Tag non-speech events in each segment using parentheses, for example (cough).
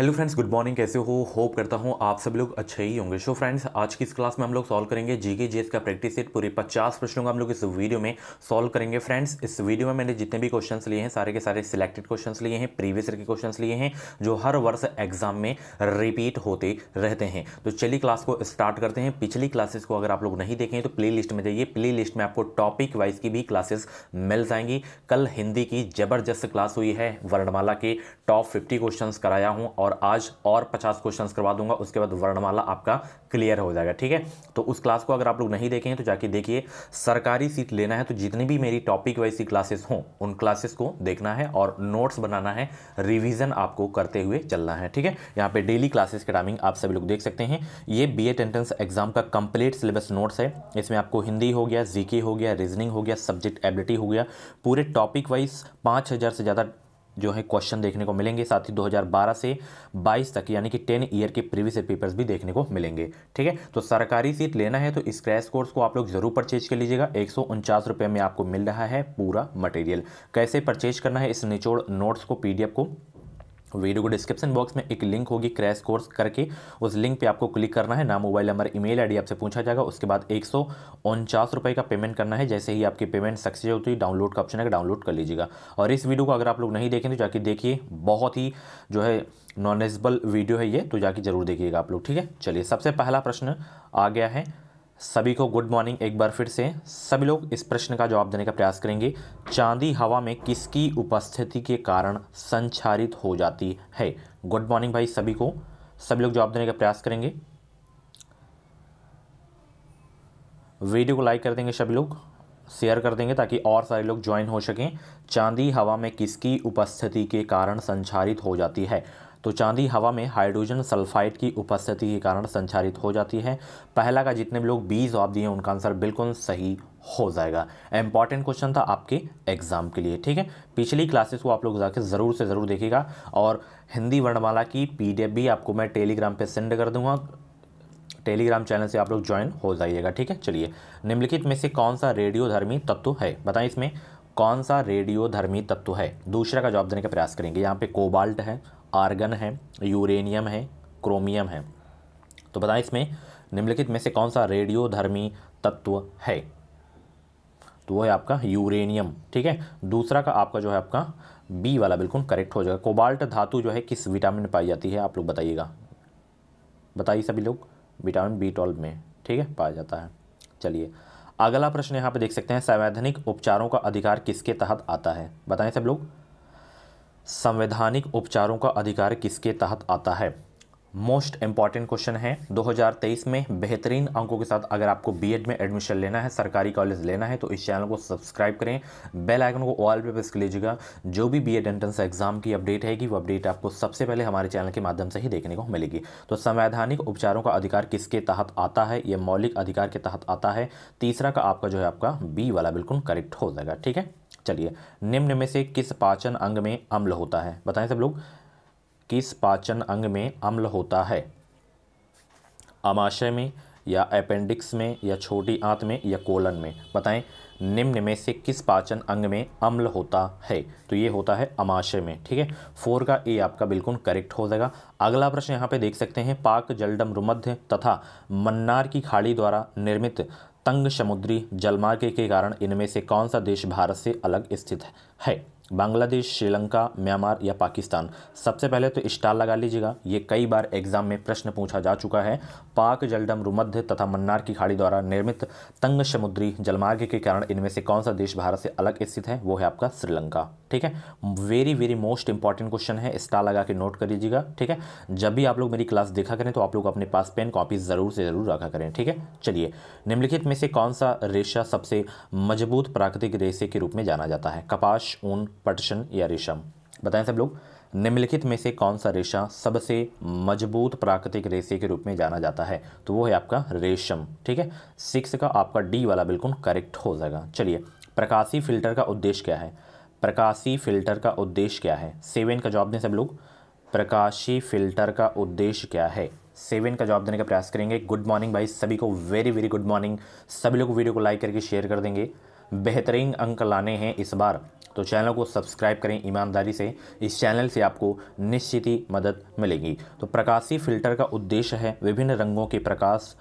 hello friends good morning कैसे हो hope करता हूँ आप सब लोग अच्छे ही होंगे सो फ्रेंड्स आज की इस क्लास में हम लोग सॉल्व करेंगे जीके जीएस का प्रैक्टिस सेट पूरे 50 प्रश्नों का हम लोग इस वीडियो में सॉल्व करेंगे फ्रेंड्स इस वीडियो में मैंने जितने भी क्वेश्चंस लिए हैं सारे के सारे सिलेक्टेड क्वेश्चन लिए हैं प्रीवियस ईयर के क्वेश्चन लिए हैं जो हर वर्ष एग्जाम में रिपीट होते रहते हैं तो चलिए क्लास को स्टार्ट करते हैं पिछली क्लासेस को अगर आप लोग नहीं देखें तो प्ले लिस्ट में जाइए प्ले लिस्ट में आपको टॉपिक वाइज की भी क्लासेस मिल जाएंगी कल हिंदी की जबरदस्त क्लास हुई है वर्णमाला के टॉप फिफ्टी क्वेश्चन कराया हूँ और और आज और पचास क्वेश्चन करवा दूंगा उसके बाद वर्णमाला आपका क्लियर हो जाएगा ठीक है तो उस क्लास को अगर आप लोग नहीं देखें तो जाके देखिए सरकारी सीट लेना है तो जितनी भी मेरी टॉपिक वाइज की क्लासेस हों उन क्लासेस को देखना है और नोट्स बनाना है रिविज़न आपको करते हुए चलना है ठीक है यहाँ पे डेली क्लासेस के टाइमिंग आप सभी लोग देख सकते हैं ये बी एड एंट्रेंस एग्जाम का कंप्लीट सिलेबस नोट्स है इसमें आपको हिंदी हो गया जीके हो गया रीजनिंग हो गया सब्जेक्ट एबिलिटी हो गया पूरे टॉपिक वाइज पाँच हज़ार से ज़्यादा जो है क्वेश्चन देखने को मिलेंगे साथ ही 2012 से 22 तक यानी कि 10 ईयर के प्रीवियस पेपर्स भी देखने को मिलेंगे ठीक है तो सरकारी सीट लेना है तो इस क्रैश कोर्स को आप लोग ज़रूर परचेज कर लीजिएगा एक रुपए में आपको मिल रहा है पूरा मटेरियल कैसे परचेज करना है इस निचोड़ नोट्स को पीडीएफ को वीडियो को डिस्क्रिप्शन बॉक्स में एक लिंक होगी क्रैश कोर्स करके उस लिंक पे आपको क्लिक करना है ना मोबाइल नंबर ईमेल आईडी आपसे पूछा जाएगा उसके बाद एक सौ का पेमेंट करना है जैसे ही आपकी पेमेंट सक्सेस होती है डाउनलोड का ऑप्शन है डाउनलोड कर लीजिएगा और इस वीडियो को अगर आप लोग नहीं देखें तो जाके देखिए बहुत ही जो है नॉलेजबल वीडियो है ये तो जाके जरूर देखिएगा आप लोग ठीक है चलिए सबसे पहला प्रश्न आ गया है सभी को गुड मॉर्निंग एक बार फिर से सभी लोग इस प्रश्न का जवाब देने का प्रयास करेंगे चांदी हवा में किसकी उपस्थिति के कारण संचारित हो जाती है गुड मॉर्निंग भाई सभी को सभी लोग जवाब देने का प्रयास करेंगे वीडियो को लाइक कर देंगे सभी लोग शेयर कर देंगे ताकि और सारे लोग ज्वाइन हो सकें चांदी हवा में किसकी उपस्थिति के कारण संचारित हो जाती है तो चांदी हवा में हाइड्रोजन सल्फाइड की उपस्थिति के कारण संचारित हो जाती है पहला का जितने भी लोग बी जवाब दिए उनका आंसर बिल्कुल सही हो जाएगा इंपॉर्टेंट क्वेश्चन था आपके एग्जाम के लिए ठीक है पिछली क्लासेस को आप लोग जाके ज़रूर से ज़रूर देखेगा और हिंदी वर्णमाला की पी भी आपको मैं टेलीग्राम पर सेंड कर दूंगा टेलीग्राम चैनल से आप लोग ज्वाइन हो जाइएगा ठीक है चलिए निम्नलिखित में से कौन सा रेडियोधर्मी तत्व है बताएं इसमें कौन सा रेडियोधर्मी तत्व है दूसरा का जवाब देने का प्रयास करेंगे यहाँ पे कोबाल्ट है आर्गन है यूरेनियम है क्रोमियम है तो बताएं इसमें निम्नलिखित में से कौन सा रेडियोधर्मी तत्व है तो वो है आपका यूरेनियम ठीक है दूसरा का आपका जो है आपका बी वाला बिल्कुल करेक्ट हो जाएगा कोबाल्ट धातु जो है किस विटामिन में पाई जाती है आप लोग बताइएगा बताइए सभी लोग विटामिन बी ट्वेल्व में ठीक है पाया जाता है चलिए अगला प्रश्न यहाँ पे देख सकते हैं संवैधानिक उपचारों का अधिकार किसके तहत आता है बताएं सब लोग संवैधानिक उपचारों का अधिकार किसके तहत आता है मोस्ट इम्पॉर्टेंट क्वेश्चन है 2023 में बेहतरीन अंकों के साथ अगर आपको बीएड में एडमिशन लेना है सरकारी कॉलेज लेना है तो इस चैनल को सब्सक्राइब करें बेल आइकन को ऑल पे प्रेस कर लीजिएगा जो भी बीएड एंट्रेंस एग्जाम की अपडेट है कि वो अपडेट आपको सबसे पहले हमारे चैनल के माध्यम से ही देखने को मिलेगी तो संवैधानिक उपचारों का अधिकार किसके तहत आता है या मौलिक अधिकार के तहत आता है तीसरा का आपका जो है आपका बी वाला बिल्कुल करेक्ट हो जाएगा ठीक है चलिए निम्न में से किस पाचन अंग में अम्ल होता है बताएं सब लोग किस पाचन अंग में अम्ल होता है अमाशय में या अपेंडिक्स में या छोटी आंत में या कोलन में बताएं निम्न में से किस पाचन अंग में अम्ल होता है तो ये होता है अमाशय में ठीक है फोर का ए आपका बिल्कुल करेक्ट हो जाएगा अगला प्रश्न यहाँ पे देख सकते हैं पाक जलडम रुमध्य तथा मन्नार की खाड़ी द्वारा निर्मित तंग समुद्री जलमार्ग के कारण इनमें से कौन सा देश भारत से अलग स्थित है बांग्लादेश श्रीलंका म्यांमार या पाकिस्तान सबसे पहले तो स्टार लगा लीजिएगा ये कई बार एग्जाम में प्रश्न पूछा जा चुका है पाक जलडम रुमध्य तथा मन्नार की खाड़ी द्वारा निर्मित तंग समुद्री जलमार्ग के कारण इनमें से कौन सा देश भारत से अलग स्थित है वो है आपका श्रीलंका ठीक है very very most important question है स्टार लगा के नोट कर लीजिएगा ठीक है जब भी आप लोग मेरी क्लास देखा करें तो आप लोग अपने पास पेन कॉपी ज़रूर से ज़रूर रखा करें ठीक है चलिए निम्नलिखित में से कौन सा रेशा सबसे मजबूत प्राकृतिक रेशे के रूप में जाना जाता है कपास ऊन पटशन या रेशम बताएं सब लोग निम्नलिखित में से कौन सा रेशा सबसे मजबूत प्राकृतिक रेशे के रूप में जाना जाता है तो वो है आपका रेशम ठीक है सिक्स का आपका डी वाला बिल्कुल करेक्ट हो जाएगा चलिए प्रकाशी फिल्टर का उद्देश्य क्या है प्रकाशी फिल्टर का उद्देश्य क्या है सेवन का जवाब दें सब लोग प्रकाशी फिल्टर का उद्देश्य क्या है सेवन का जवाब देने का प्रयास करेंगे गुड मॉर्निंग भाई सभी को वेरी वेरी गुड मॉर्निंग सभी लोग वीडियो को लाइक करके शेयर कर देंगे बेहतरीन अंक लाने हैं इस बार तो चैनल को सब्सक्राइब करें ईमानदारी से इस चैनल से आपको निश्चित ही मदद मिलेगी तो प्रकाशी फिल्टर का उद्देश्य है विभिन्न रंगों के प्रकाश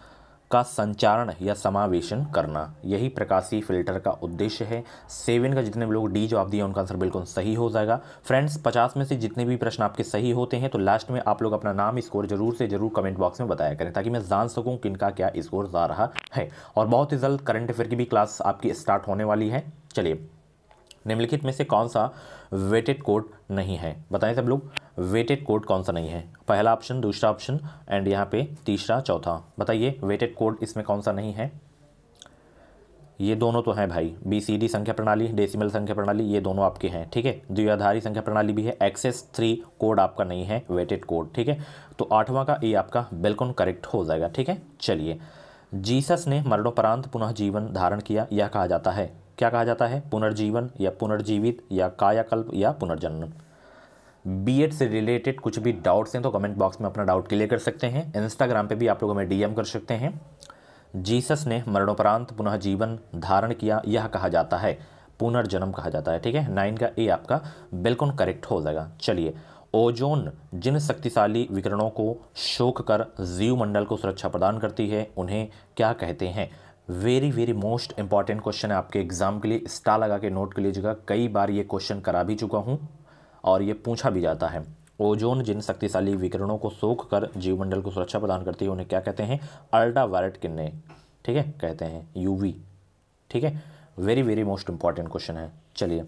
का संचारण या समावेशन करना यही प्रकाशी फिल्टर का उद्देश्य है सेवन का जितने भी लोग डी जवाब दिए उनका आंसर बिल्कुल सही हो जाएगा फ्रेंड्स पचास में से जितने भी प्रश्न आपके सही होते हैं तो लास्ट में आप लोग अपना नाम स्कोर जरूर से जरूर कमेंट बॉक्स में बताया करें ताकि मैं जान सकूँ का क्या स्कोर जा रहा है और बहुत ही जल्द करंट अफेयर की भी क्लास आपकी स्टार्ट होने वाली है चलिए निम्नलिखित में से कौन सा वेटेड कोड नहीं है बताएं सब लोग वेटेड कोड कौन सा नहीं है पहला ऑप्शन दूसरा ऑप्शन एंड यहाँ पे तीसरा चौथा बताइए वेटेड कोड इसमें कौन सा नहीं है ये दोनों तो हैं भाई बी सी डी संख्या प्रणाली डेसिमल संख्या प्रणाली ये दोनों आपके हैं ठीक है द्विआधारी संख्या प्रणाली भी है एक्सेस थ्री कोड आपका नहीं है वेटेड कोड ठीक है तो आठवां का ये आपका बिल्कुल करेक्ट हो जाएगा ठीक है चलिए जीसस ने मरणोपरांत पुनः जीवन धारण किया यह कहा जाता है क्या कहा जाता है पुनर्जीवन या पुनर्जीवित या कायाकल्प या पुनर्जनन बीएड से रिलेटेड कुछ भी डाउट्स हैं तो कमेंट बॉक्स में अपना डाउट क्लियर कर सकते हैं इंस्टाग्राम पे भी आप लोग हमें डीएम कर सकते हैं जीसस ने मरणोपरांत पुनः जीवन धारण किया यह कहा जाता है पुनर्जन्म कहा जाता है ठीक है नाइन का ए आपका बिल्कुल करेक्ट हो जाएगा चलिए ओजोन जिन शक्तिशाली विकिरणों को शोक कर जीव मंडल को सुरक्षा प्रदान करती है उन्हें क्या कहते हैं very very most important question है आपके एग्ज़ाम के लिए स्टार लगा के नोट कर लीजिएगा कई बार ये क्वेश्चन करा भी चुका हूँ और ये पूछा भी जाता है ओजोन जिन शक्तिशाली विकिरणों को सोख कर जीवमंडल को सुरक्षा प्रदान करती है उन्हें क्या कहते हैं अल्ट्रा वायरट किन्ने ठीक है कहते हैं यूवी ठीक है very very most important question है चलिए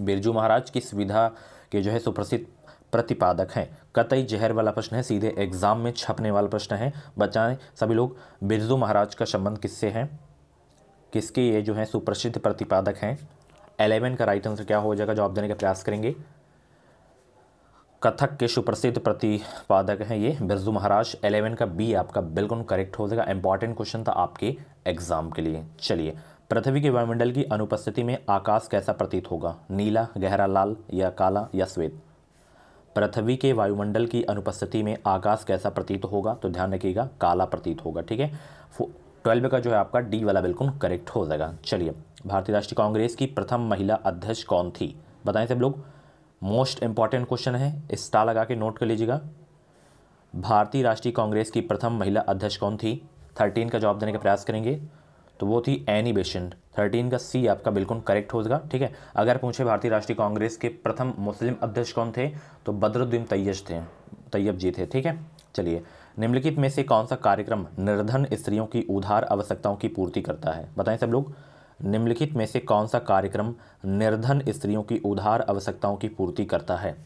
बिरजू महाराज की सुविधा के जो है सुप्रसिद्ध प्रतिपादक हैं कतई जहर वाला प्रश्न है सीधे एग्जाम में छपने वाला प्रश्न है बचाएं सभी लोग बिरजू महाराज का संबंध किससे है किसके ये जो है सुप्रसिद्ध प्रतिपादक हैं एलेवन का राइट आंसर क्या हो जाएगा जवाब देने का प्रयास करेंगे कथक के सुप्रसिद्ध प्रतिपादक हैं ये बिरजू महाराज एलेवन का बी आपका बिल्कुल करेक्ट हो जाएगा इंपॉर्टेंट क्वेश्चन था आपके एग्जाम के लिए चलिए पृथ्वी के वायुमंडल की अनुपस्थिति में आकाश कैसा प्रतीत होगा नीला गहरा लाल या काला या श्वेत पृथ्वी के वायुमंडल की अनुपस्थिति में आकाश कैसा प्रतीत होगा तो ध्यान रखिएगा काला प्रतीत होगा ठीक है ट्वेल्व का जो है आपका डी वाला बिल्कुल करेक्ट हो जाएगा चलिए भारतीय राष्ट्रीय कांग्रेस की प्रथम महिला अध्यक्ष कौन थी बताएं सब लोग मोस्ट इंपॉर्टेंट क्वेश्चन है स्टार लगा के नोट कर लीजिएगा भारतीय राष्ट्रीय कांग्रेस की प्रथम महिला अध्यक्ष कौन थी थर्टीन का जवाब देने का प्रयास करेंगे तो वो थी एनिबेशन थर्टीन का सी आपका बिल्कुल करेक्ट होगा ठीक है अगर पूछे भारतीय राष्ट्रीय कांग्रेस के प्रथम मुस्लिम अध्यक्ष कौन थे तो बदरुद्दीन तैयज थे तैयब जी थे ठीक है चलिए निम्नलिखित में से कौन सा कार्यक्रम निर्धन स्त्रियों की उधार आवश्यकताओं की पूर्ति करता है बताएं सब लोग निम्नलिखित में से कौन सा कार्यक्रम निर्धन स्त्रियों की उधार आवश्यकताओं की पूर्ति करता है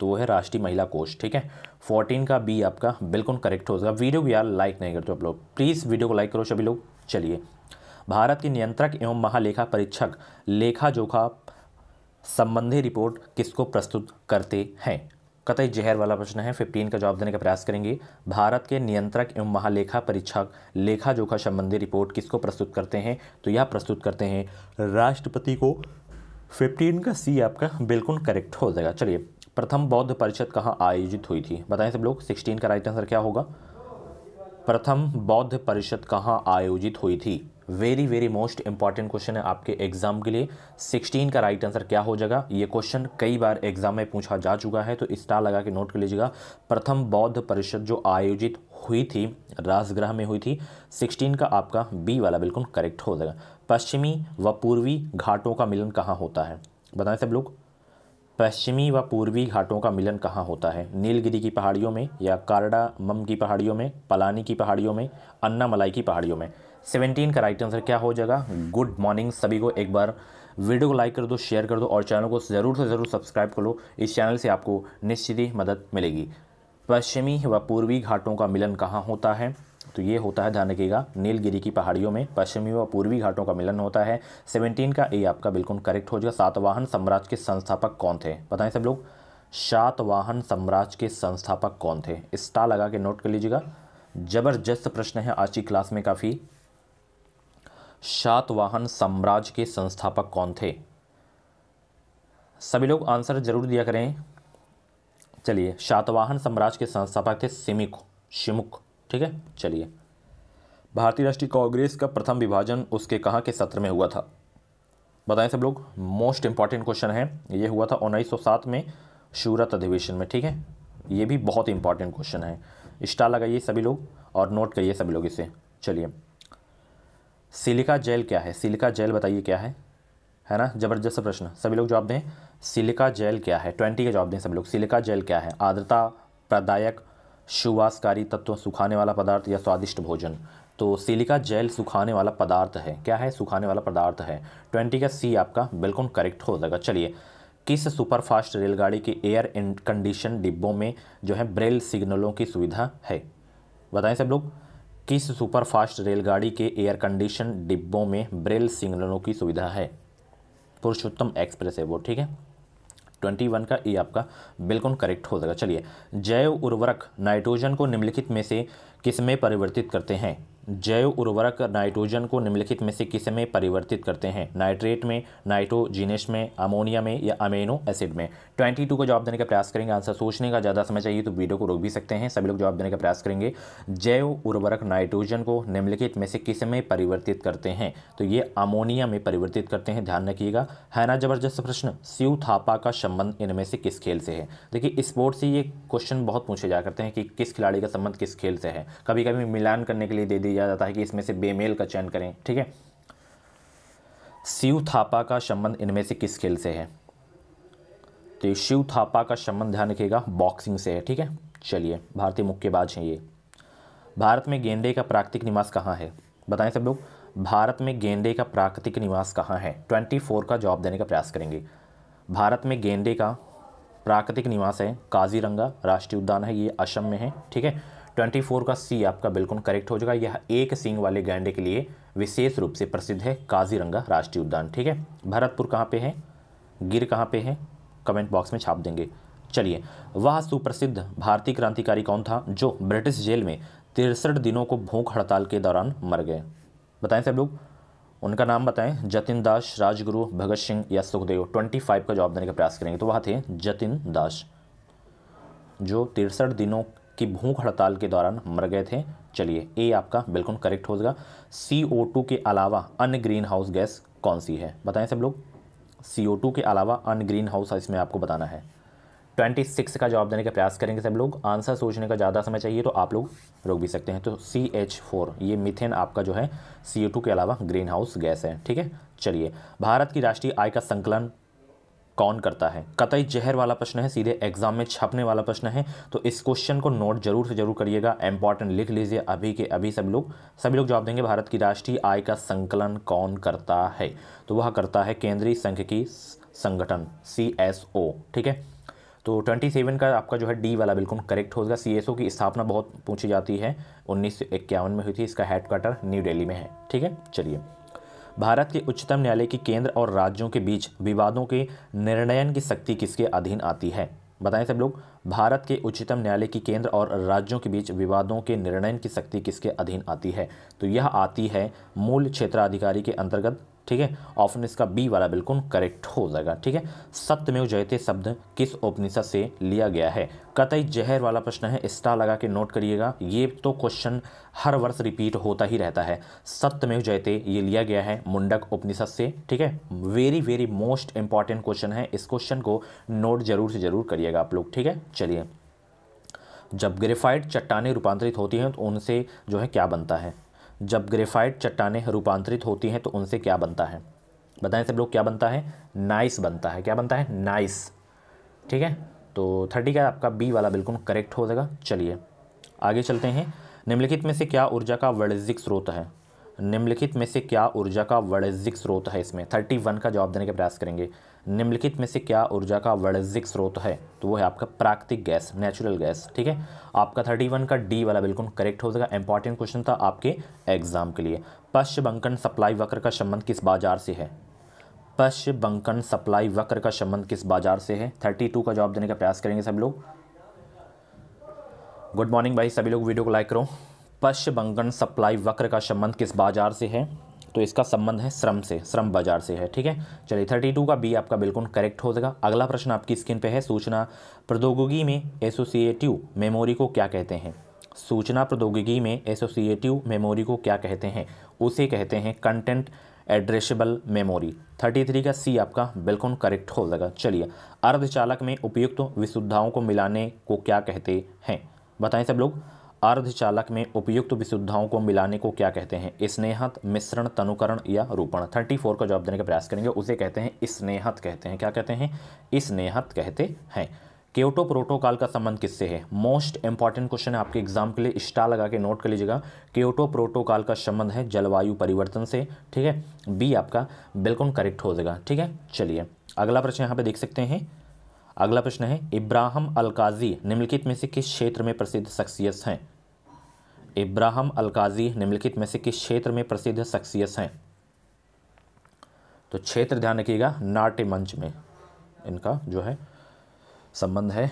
तो वो है राष्ट्रीय महिला कोष ठीक है फोर्टीन का बी आपका बिल्कुल करेक्ट हो जाएगा वीडियो भी यार लाइक नहीं करते आप लोग प्लीज़ वीडियो को लाइक करो सभी लोग चलिए भारत के नियंत्रक एवं महालेखा परीक्षक लेखा जोखा संबंधी रिपोर्ट किसको प्रस्तुत करते हैं कतई जहर वाला प्रश्न है फिफ्टीन का जवाब देने का प्रयास करेंगे भारत के नियंत्रक एवं महालेखा परीक्षक लेखा जोखा संबंधी रिपोर्ट किसको प्रस्तुत करते हैं तो यह प्रस्तुत करते हैं राष्ट्रपति को फिफ्टीन का सी आपका बिल्कुल करेक्ट हो जाएगा चलिए प्रथम बौद्ध परिषद कहाँ आयोजित हुई थी बताएं सब लोग सिक्सटीन का राइट आंसर क्या होगा प्रथम बौद्ध परिषद कहाँ आयोजित हुई थी very very most important question है आपके एग्जाम के लिए 16 का राइट आंसर क्या हो जाएगा ये क्वेश्चन कई बार एग्जाम में पूछा जा चुका है तो स्टार लगा के नोट कर लीजिएगा प्रथम बौद्ध परिषद जो आयोजित हुई थी राजग्रह में हुई थी 16 का आपका बी वाला बिल्कुल करेक्ट हो जाएगा पश्चिमी व पूर्वी घाटों का मिलन कहाँ होता है बताएं सब लोग पश्चिमी व पूर्वी घाटों का मिलन कहाँ होता है नीलगिरी की पहाड़ियों में या कारडा मम की पहाड़ियों में पलानी की पहाड़ियों में अन्ना मलाई की पहाड़ियों में सेवेंटीन का राइट आंसर क्या हो जाएगा गुड मॉर्निंग सभी को एक बार वीडियो को लाइक कर दो शेयर कर दो और चैनल को ज़रूर से ज़रूर सब्सक्राइब कर लो इस चैनल से आपको निश्चित ही मदद मिलेगी पश्चिमी व पूर्वी घाटों का मिलन कहाँ होता है तो ये होता है ध्यान रखिएगा नीलगिरी की पहाड़ियों में पश्चिमी व पूर्वी घाटों का मिलन होता है सेवनटीन का ए आपका बिल्कुल करेक्ट हो जाएगा सातवाहन साम्राज्य के संस्थापक कौन थे बताएं सब लोग सातवाहन साम्राज्य के संस्थापक कौन थे स्टा लगा के नोट कर लीजिएगा जबरदस्त प्रश्न है आज की क्लास में काफ़ी सातवाहन साम्राज्य के संस्थापक कौन थे सभी लोग आंसर जरूर दिया करें चलिए सातवाहन साम्राज्य के संस्थापक थे सिमिक शिमुख ठीक है चलिए भारतीय राष्ट्रीय कांग्रेस का प्रथम विभाजन उसके कहाँ के सत्र में हुआ था बताएं सब लोग मोस्ट इंपॉर्टेंट क्वेश्चन है ये हुआ था 1907 में शूरत अधिवेशन में ठीक है ये भी बहुत इंपॉर्टेंट क्वेश्चन है स्टार लगाइए सभी लोग और नोट करिए सभी लोग इसे चलिए सिलिका जेल क्या है सिलिका जेल बताइए क्या है है ना ज़बरदस्त प्रश्न सभी लोग जवाब दें सिलिका जेल क्या है ट्वेंटी का जवाब दें सभी लोग सिलिका जेल क्या है आर्द्रता प्रदायक सुवासकारी तत्व सुखाने वाला पदार्थ या स्वादिष्ट भोजन तो सिलिका जेल सुखाने वाला पदार्थ है क्या है सुखाने वाला पदार्थ है ट्वेंटी का सी आपका बिल्कुल करेक्ट हो जाएगा चलिए किस सुपरफास्ट रेलगाड़ी के एयर कंडीशन डिब्बों में जो है ब्रेल सिग्नलों की सुविधा है बताएं सब लोग किस सुपरफास्ट रेलगाड़ी के एयर कंडीशन डिब्बों में ब्रेल सिग्नलों की सुविधा है पुरुषोत्तम एक्सप्रेस है वो ठीक है ट्वेंटी वन का ए आपका बिल्कुल करेक्ट हो जाएगा चलिए जैव उर्वरक नाइट्रोजन को निम्नलिखित में से किस में परिवर्तित करते हैं जैव उर्वरक नाइट्रोजन को निम्नलिखित में से किस में परिवर्तित करते हैं नाइट्रेट में नाइट्रोजीनेश में अमोनिया में या अमेनो एसिड में 22 का जवाब देने का प्रयास करेंगे आंसर सोचने का ज़्यादा समय चाहिए तो वीडियो को रोक भी सकते हैं सभी लोग जवाब देने का प्रयास करेंगे जैव उर्वरक नाइट्रोजन को निम्नलिखित में से किस में परिवर्तित करते हैं तो ये अमोनिया में परिवर्तित करते हैं ध्यान रखिएगा है ना जबरदस्त प्रश्न शिव थापा का संबंध इनमें से किस खेल से है देखिए स्पोर्ट से ये क्वेश्चन बहुत पूछे जा करते हैं कि किस खिलाड़ी का संबंध किस खेल से है कभी कभी मिलान करने के लिए दे दिया दिया जाता है कि इसमें से बेमेल का चयन करें ठीक है शिव थापा का संबंध इनमें से किस खेल से है तो शिव थापा का संबंध ध्यान रखिएगा बॉक्सिंग से है ठीक है चलिए भारतीय मुक्केबाज हैं ये भारत में गेंदे का प्राकृतिक निवास कहाँ है बताएं सब लोग भारत में गेंदे का प्राकृतिक निवास कहाँ है ट्वेंटी फोर का जवाब देने का प्रयास करेंगे भारत में गेंदे का प्राकृतिक निवास है काजीरंगा राष्ट्रीय उद्यान है ये असम में है ठीक है ट्वेंटी फोर का सी आपका बिल्कुल करेक्ट हो जाएगा यह एक सींग वाले गैंडे के लिए विशेष रूप से प्रसिद्ध है काजीरंगा राष्ट्रीय उद्यान ठीक है भरतपुर कहाँ पे है गिर कहाँ पे है कमेंट बॉक्स में छाप देंगे चलिए वह सुप्रसिद्ध भारतीय क्रांतिकारी कौन था जो ब्रिटिश जेल में तिरसठ दिनों को भूख हड़ताल के दौरान मर गए बताएं सब लोग उनका नाम बताएं जतिन दास राजगुरु भगत सिंह या सुखदेव ट्वेंटी फाइव का जवाब देने का प्रयास करेंगे तो वह थे जतिन दास जो तिरसठ दिनों कि भूख हड़ताल के दौरान मर गए थे चलिए ए आपका बिल्कुल करेक्ट हो जाएगा सी ओ टू के अलावा अन्य ग्रीन हाउस गैस कौन सी है बताएं सब लोग सी ओ टू के अलावा अन्य ग्रीन हाउस इसमें आपको बताना है ट्वेंटी सिक्स का जवाब देने का प्रयास करेंगे सब लोग आंसर सोचने का ज़्यादा समय चाहिए तो आप लोग रोक भी सकते हैं तो सी एच फोर ये मिथेन आपका जो है सी ओ टू के अलावा ग्रीन हाउस गैस है ठीक है चलिए भारत की राष्ट्रीय आय का संकलन कौन करता है कतई जहर वाला प्रश्न है सीधे एग्जाम में छपने वाला प्रश्न है तो इस क्वेश्चन को नोट जरूर से जरूर करिएगा इंपॉर्टेंट लिख लीजिए अभी के अभी सभी लोग सभी लोग जवाब देंगे भारत की राष्ट्रीय आय का संकलन कौन करता है तो वह करता है केंद्रीय संघ की संगठन सी ठीक है तो 27 का आपका जो है डी वाला बिल्कुल करेक्ट होगा सी की स्थापना बहुत पूछी जाती है उन्नीस में हुई थी इसका हेडक्वार्टर न्यू दिल्ली में है ठीक है चलिए भारत के उच्चतम न्यायालय की केंद्र और राज्यों के बीच विवादों के निर्णयन की शक्ति किसके अधीन आती है बताएं सब लोग भारत के उच्चतम न्यायालय की केंद्र और राज्यों के बीच विवादों के निर्णयन की शक्ति किसके अधीन आती है तो यह आती है मूल क्षेत्राधिकारी के अंतर्गत ठीक है ऑप्शन इसका बी वाला बिल्कुल करेक्ट हो जाएगा ठीक है सत्यमेव जयते शब्द किस उपनिषद से लिया गया है कतई जहर वाला प्रश्न है स्टार लगा के नोट करिएगा ये तो क्वेश्चन हर वर्ष रिपीट होता ही रहता है सत्यमेव जयते ये लिया गया है मुंडक उपनिषद से ठीक है very very most important question है इस क्वेश्चन को नोट जरूर से जरूर करिएगा आप लोग ठीक है चलिए जब ग्रेफाइड चट्टाने रूपांतरित होती हैं तो उनसे जो है क्या बनता है जब ग्रेफाइट चट्टानें रूपांतरित होती हैं तो उनसे क्या बनता है बताएं सब लोग क्या बनता है नाइस बनता है क्या बनता है नाइस ठीक है तो थर्टी का आपका बी वाला बिल्कुल करेक्ट हो जाएगा चलिए आगे चलते हैं निम्नलिखित में से क्या ऊर्जा का वाणिज्यिक स्रोत है निम्नलिखित में से क्या ऊर्जा का वाणिज्यिक स्रोत है इसमें थर्टी वन का जवाब देने का प्रयास करेंगे निम्नलिखित में से क्या ऊर्जा का वाणिज्यिक स्रोत है तो वो है आपका प्राकृतिक गैस नेचुरल गैस ठीक है आपका थर्टी वन का डी वाला बिल्कुल करेक्ट हो जाएगा इंपॉर्टेंट क्वेश्चन था आपके एग्जाम के लिए पश्चिम बंकन सप्लाई वक्र का संबंध किस बाजार से है पश्चिम बंकन सप्लाई वक्र का संबंध किस बाजार से है थर्टी टू का जवाब देने का प्रयास करेंगे सब लोग गुड मॉर्निंग भाई सभी लोग वीडियो को लाइक करो पश्चिम बंकन सप्लाई वक्र का संबंध किस बाजार से है तो इसका संबंध है श्रम से श्रम बाजार से है ठीक है चलिए थर्टी टू का बी आपका बिल्कुल करेक्ट हो जाएगा अगला प्रश्न आपकी स्क्रीन पे है सूचना प्रौद्योगिकी में एसोसिएटिव मेमोरी को क्या कहते हैं सूचना प्रौद्योगिकी में एसोसिएटिव मेमोरी को क्या कहते हैं उसे कहते हैं content addressable memory thirty three का सी आपका बिल्कुल करेक्ट हो जाएगा चलिए अर्धचालक में उपयुक्त विशुद्धाओं को मिलाने को क्या कहते हैं बताएं सब लोग अर्धचालक में उपयुक्त विशुद्धाओं को मिलाने को क्या कहते हैं स्नेहत मिश्रण तनुकरण या रूपण थर्टी फोर का जवाब देने का प्रयास करेंगे उसे कहते हैं स्नेहत कहते हैं क्या कहते हैं स्नेहत कहते हैं क्योटो प्रोटोकॉल का संबंध किससे है मोस्ट इंपॉर्टेंट क्वेश्चन है आपके एग्जाम के लिए स्टार लगा के नोट कर लीजिएगा क्योटो प्रोटोकॉल का संबंध है जलवायु परिवर्तन से ठीक है बी आपका बिल्कुल करेक्ट हो जाएगा ठीक है चलिए अगला प्रश्न यहाँ पे देख सकते हैं अगला प्रश्न है इब्राहिम अलकाजी निम्नलिखित में से किस क्षेत्र में प्रसिद्ध शख्सियत हैं इब्राहिम अलकाजी निम्नलिखित में से किस क्षेत्र में प्रसिद्ध शख्सियत हैं तो क्षेत्र ध्यान रखिएगा नाट्य मंच में इनका जो है संबंध है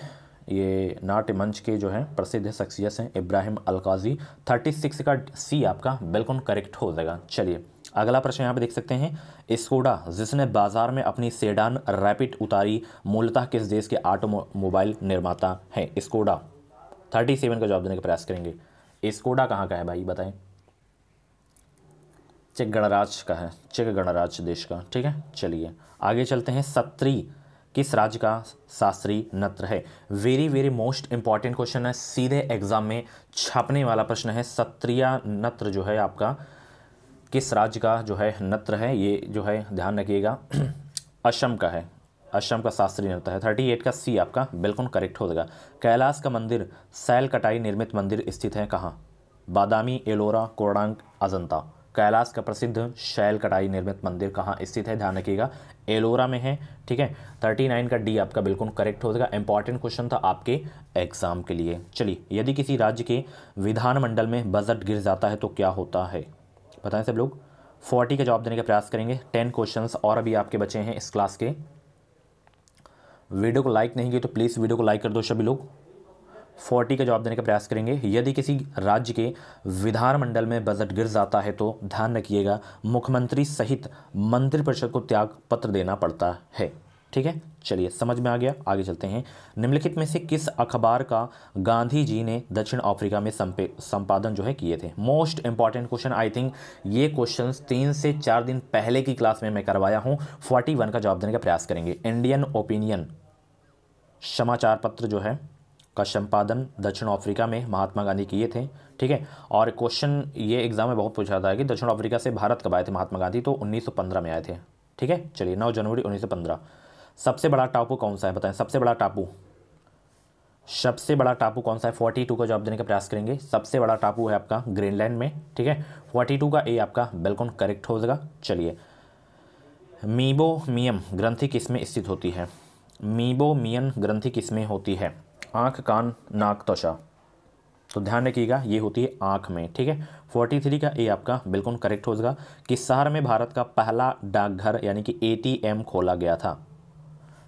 ये नाट्य मंच के जो है प्रसिद्ध शख्सियत हैं इब्राहिम अलकाजी थर्टी सिक्स का सी आपका बिल्कुल करेक्ट हो जाएगा चलिए अगला प्रश्न यहाँ पे देख सकते हैं स्कोडा जिसने बाजार में अपनी सेडान रैपिड उतारी मूलतः किस देश के ऑटोमोबाइल निर्माता है स्कोडा थर्टी सेवन का जवाब देने का प्रयास करेंगे स्कोडा कहाँ का है भाई बताएं चेक गणराज का है चेक गणराज देश का ठीक है चलिए आगे चलते हैं सत्री किस राज्य का शास्त्रीय नत्र है very very most important question है सीधे एग्जाम में छापने वाला प्रश्न है सत्रिय नत्र जो है आपका किस राज्य का जो है नत्र है ये जो है ध्यान रखिएगा (clears throat) असम का है असम का शास्त्रीय नृत्य है थर्टी एट का सी आपका बिल्कुल करेक्ट हो जाएगा कैलाश का मंदिर सैल कटाई निर्मित मंदिर स्थित है कहाँ बादामी एलोरा कोडांग अजंता कैलाश का प्रसिद्ध शैल कटाई निर्मित मंदिर कहाँ स्थित है ध्यान रखिएगा एलोरा में है ठीक है थर्टी नाइन का डी आपका बिल्कुल करेक्ट हो जाएगा इंपॉर्टेंट क्वेश्चन था आपके एग्जाम के लिए चलिए यदि किसी राज्य के विधानमंडल में बजट गिर जाता है तो क्या होता है बताएं सब लोग फोर्टी का जवाब देने का प्रयास करेंगे टेन क्वेश्चंस और अभी आपके बचे हैं इस क्लास के वीडियो को लाइक नहीं किए तो प्लीज़ वीडियो को लाइक कर दो सभी लोग 40 का जवाब देने का प्रयास करेंगे यदि किसी राज्य के विधानमंडल में बजट गिर जाता है तो ध्यान रखिएगा मुख्यमंत्री सहित मंत्रिपरिषद को त्याग पत्र देना पड़ता है ठीक है चलिए समझ में आ गया आगे चलते हैं निम्नलिखित में से किस अखबार का गांधी जी ने दक्षिण अफ्रीका में संपादन जो है किए थे most important question I think ये क्वेश्चन तीन से चार दिन पहले की क्लास में मैं करवाया हूँ फोर्टी वन का जवाब देने का प्रयास करेंगे इंडियन ओपिनियन समाचार पत्र जो है का संपादन दक्षिण अफ्रीका में महात्मा गांधी किए थे ठीक है और क्वेश्चन ये एग्जाम में बहुत पूछा था कि दक्षिण अफ्रीका से भारत कब आए थे महात्मा गांधी तो 1915 में आए थे ठीक है चलिए 9 जनवरी 1915 सबसे बड़ा टापू कौन सा है बताएं सबसे बड़ा टापू सबसे बड़ा टापू कौन सा है फोर्टी टू का जवाब देने का प्रयास करेंगे सबसे बड़ा टापू है आपका ग्रीनलैंड में ठीक है फोर्टी टू का ए आपका बिल्कुल करेक्ट हो जाएगा चलिए मीबो मियम ग्रंथि किसमें स्थित होती है मीबो मियन ग्रंथि किसमें होती है आँख कान नाक त्वचा तो ध्यान रखिएगा ये होती है आँख में ठीक है फोर्टी थ्री का ए आपका बिल्कुल करेक्ट हो जाएगा कि शहर में भारत का पहला डाकघर यानी कि एटीएम खोला गया था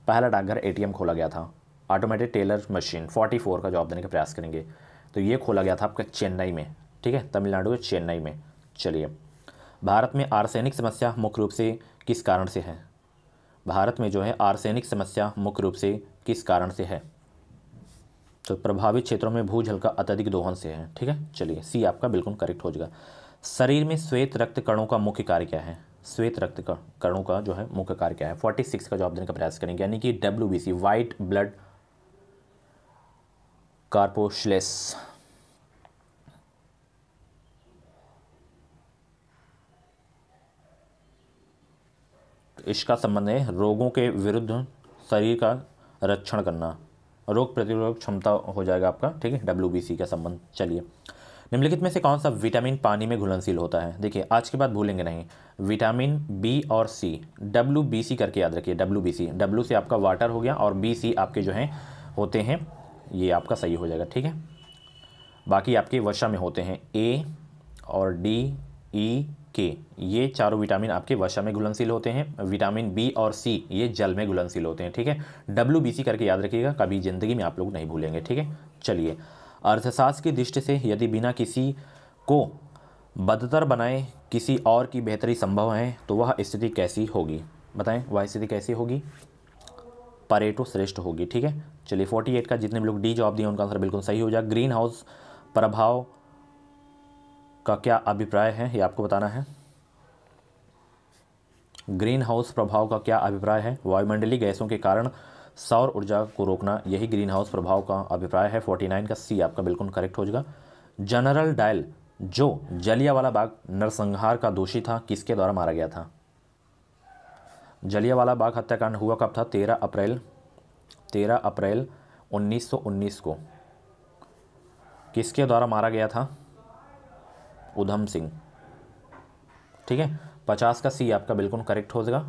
पहला डाकघर एटीएम खोला गया था automatic teller machine forty four का जवाब देने का प्रयास करेंगे तो ये खोला गया था आपका चेन्नई में ठीक है तमिलनाडु के चेन्नई में चलिए भारत में आर्सेनिक समस्या मुख्य रूप से किस कारण से है भारत में जो है आर्सेनिक समस्या मुख्य रूप से किस कारण से है तो प्रभावित क्षेत्रों में भूजल का अत्यधिक दोहन से है ठीक है चलिए सी आपका बिल्कुल करेक्ट हो जाएगा शरीर में श्वेत रक्त कणों का मुख्य कार्य क्या है श्वेत रक्त कणों का जो है मुख्य कार्य क्या है फोर्टी सिक्स का जवाब देने का प्रयास करेंगे यानी कि W B C blood corpuscles इसका संबंध है रोगों के विरुद्ध शरीर का रक्षण करना रोग प्रतिरोधक क्षमता हो जाएगा आपका ठीक है डब्ल्यू का संबंध चलिए निम्नलिखित में से कौन सा विटामिन पानी में घुलनशील होता है देखिए आज के बाद भूलेंगे नहीं विटामिन बी और सी डब्ल्यू बी सी करके याद रखिए डब्ल्यू बी सी डब्ल्यू से आपका वाटर हो गया और बी सी आपके जो हैं होते हैं ये आपका सही हो जाएगा ठीक है बाकी आपके वर्षा में होते हैं ए और डी ई e, के ये चारों विटामिन आपके वर्षा में घुलनशील होते हैं विटामिन बी और सी ये जल में घुलनशील होते हैं ठीक है डब्ल्यू बी सी करके याद रखिएगा कभी ज़िंदगी में आप लोग नहीं भूलेंगे ठीक है चलिए अर्थशास्त्र की दृष्टि से यदि बिना किसी को बदतर बनाए किसी और की बेहतरी संभव है तो वह स्थिति कैसी होगी बताएं वह स्थिति कैसी होगी परेटो श्रेष्ठ होगी ठीक है चलिए 48 का जितने भी लोग डी जवाब दिए उनका आंसर बिल्कुल सही हो जाए ग्रीन हाउस प्रभाव का क्या अभिप्राय है ये आपको बताना है ग्रीन हाउस प्रभाव का क्या अभिप्राय है वायुमंडलीय गैसों के कारण सौर ऊर्जा को रोकना यही ग्रीन हाउस प्रभाव का अभिप्राय है 49 का सी आपका बिल्कुल करेक्ट हो जाएगा जनरल डायल जो जलियावाला बाग नरसंहार का दोषी था किसके द्वारा मारा गया था जलियावाला बाग हत्याकांड हुआ कब था 13 अप्रैल 13 अप्रैल 1919 को किसके द्वारा मारा गया था उधम सिंह ठीक है पचास का सी आपका बिल्कुल करेक्ट हो जाएगा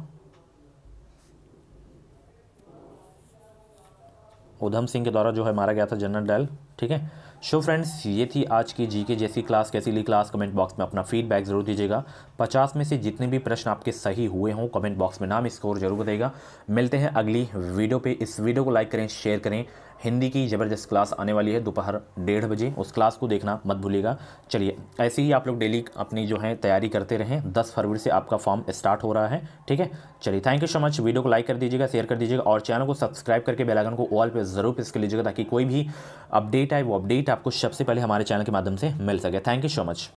उधम सिंह के द्वारा जो है मारा गया था जनरल डायल ठीक है शो फ्रेंड्स ये थी आज की जीके जैसी क्लास कैसी ली क्लास कमेंट बॉक्स में अपना फीडबैक जरूर दीजिएगा पचास में से जितने भी प्रश्न आपके सही हुए हों कमेंट बॉक्स में नाम स्कोर जरूर बताइएगा मिलते हैं अगली वीडियो पे इस वीडियो को लाइक करें शेयर करें हिंदी की ज़बरदस्त क्लास आने वाली है दोपहर डेढ़ बजे उस क्लास को देखना मत भूलिएगा चलिए ऐसे ही आप लोग डेली अपनी जो है तैयारी करते रहें दस फरवरी से आपका फॉर्म स्टार्ट हो रहा है ठीक है चलिए thank you so much video को लाइक कर दीजिएगा शेयर कर दीजिएगा और चैनल को सब्सक्राइब करके बेलाइकन को ऑल पर ज़रूर प्रेस कर लीजिएगा ताकि कोई भी अपडेट आए वो अपडेट आपको सबसे पहले हमारे चैनल के माध्यम से मिल सके थैंक यू सो मच